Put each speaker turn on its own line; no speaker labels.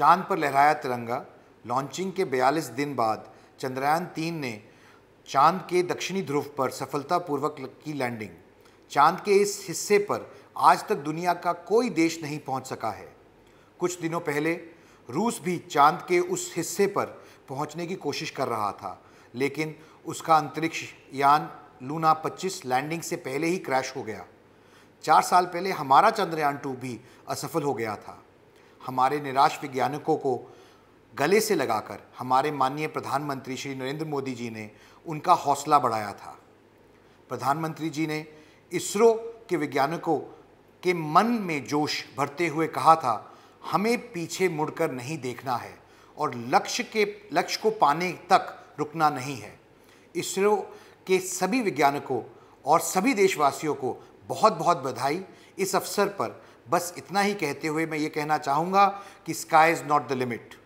चांद पर लहराया तिरंगा लॉन्चिंग के 42 दिन बाद चंद्रयान तीन ने चांद के दक्षिणी ध्रुव पर सफलतापूर्वक की लैंडिंग चांद के इस हिस्से पर आज तक दुनिया का कोई देश नहीं पहुंच सका है कुछ दिनों पहले रूस भी चांद के उस हिस्से पर पहुंचने की कोशिश कर रहा था लेकिन उसका अंतरिक्ष यान लूना 25 लैंडिंग से पहले ही क्रैश हो गया चार साल पहले हमारा चंद्रयान टू भी असफल हो गया था हमारे निराश वैज्ञानिकों को गले से लगाकर हमारे माननीय प्रधानमंत्री श्री नरेंद्र मोदी जी ने उनका हौसला बढ़ाया था प्रधानमंत्री जी ने इसरो के वैज्ञानिकों के मन में जोश भरते हुए कहा था हमें पीछे मुड़कर नहीं देखना है और लक्ष्य के लक्ष्य को पाने तक रुकना नहीं है इसरो के सभी वैज्ञानिकों और सभी देशवासियों को बहुत बहुत बधाई इस अवसर पर बस इतना ही कहते हुए मैं ये कहना चाहूँगा कि sky is not the limit